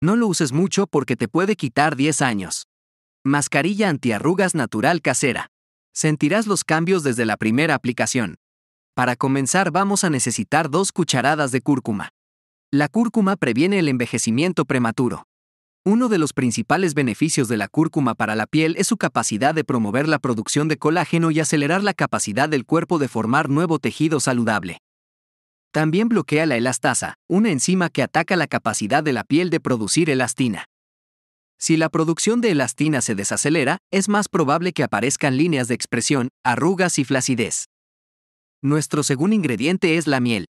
No lo uses mucho porque te puede quitar 10 años. Mascarilla antiarrugas natural casera. Sentirás los cambios desde la primera aplicación. Para comenzar vamos a necesitar dos cucharadas de cúrcuma. La cúrcuma previene el envejecimiento prematuro. Uno de los principales beneficios de la cúrcuma para la piel es su capacidad de promover la producción de colágeno y acelerar la capacidad del cuerpo de formar nuevo tejido saludable. También bloquea la elastasa, una enzima que ataca la capacidad de la piel de producir elastina. Si la producción de elastina se desacelera, es más probable que aparezcan líneas de expresión, arrugas y flacidez. Nuestro segundo ingrediente es la miel.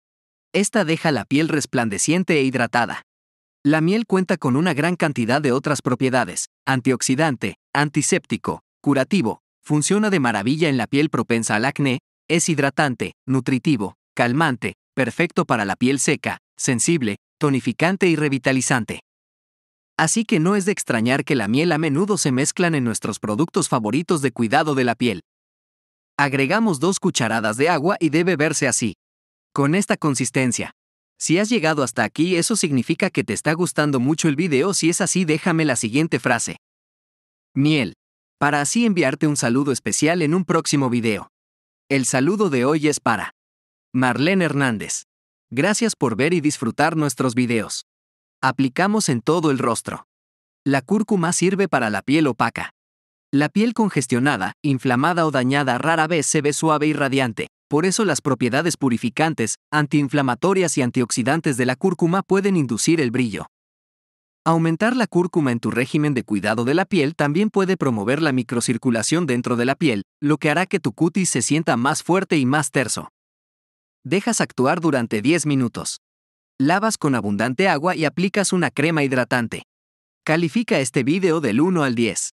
Esta deja la piel resplandeciente e hidratada. La miel cuenta con una gran cantidad de otras propiedades, antioxidante, antiséptico, curativo, funciona de maravilla en la piel propensa al acné, es hidratante, nutritivo, calmante, perfecto para la piel seca, sensible, tonificante y revitalizante. Así que no es de extrañar que la miel a menudo se mezclan en nuestros productos favoritos de cuidado de la piel. Agregamos dos cucharadas de agua y debe verse así. Con esta consistencia. Si has llegado hasta aquí, eso significa que te está gustando mucho el video. Si es así, déjame la siguiente frase. Miel. Para así enviarte un saludo especial en un próximo video. El saludo de hoy es para Marlene Hernández. Gracias por ver y disfrutar nuestros videos. Aplicamos en todo el rostro. La cúrcuma sirve para la piel opaca. La piel congestionada, inflamada o dañada rara vez se ve suave y radiante, por eso las propiedades purificantes, antiinflamatorias y antioxidantes de la cúrcuma pueden inducir el brillo. Aumentar la cúrcuma en tu régimen de cuidado de la piel también puede promover la microcirculación dentro de la piel, lo que hará que tu cutis se sienta más fuerte y más terso. Dejas actuar durante 10 minutos. Lavas con abundante agua y aplicas una crema hidratante. Califica este video del 1 al 10.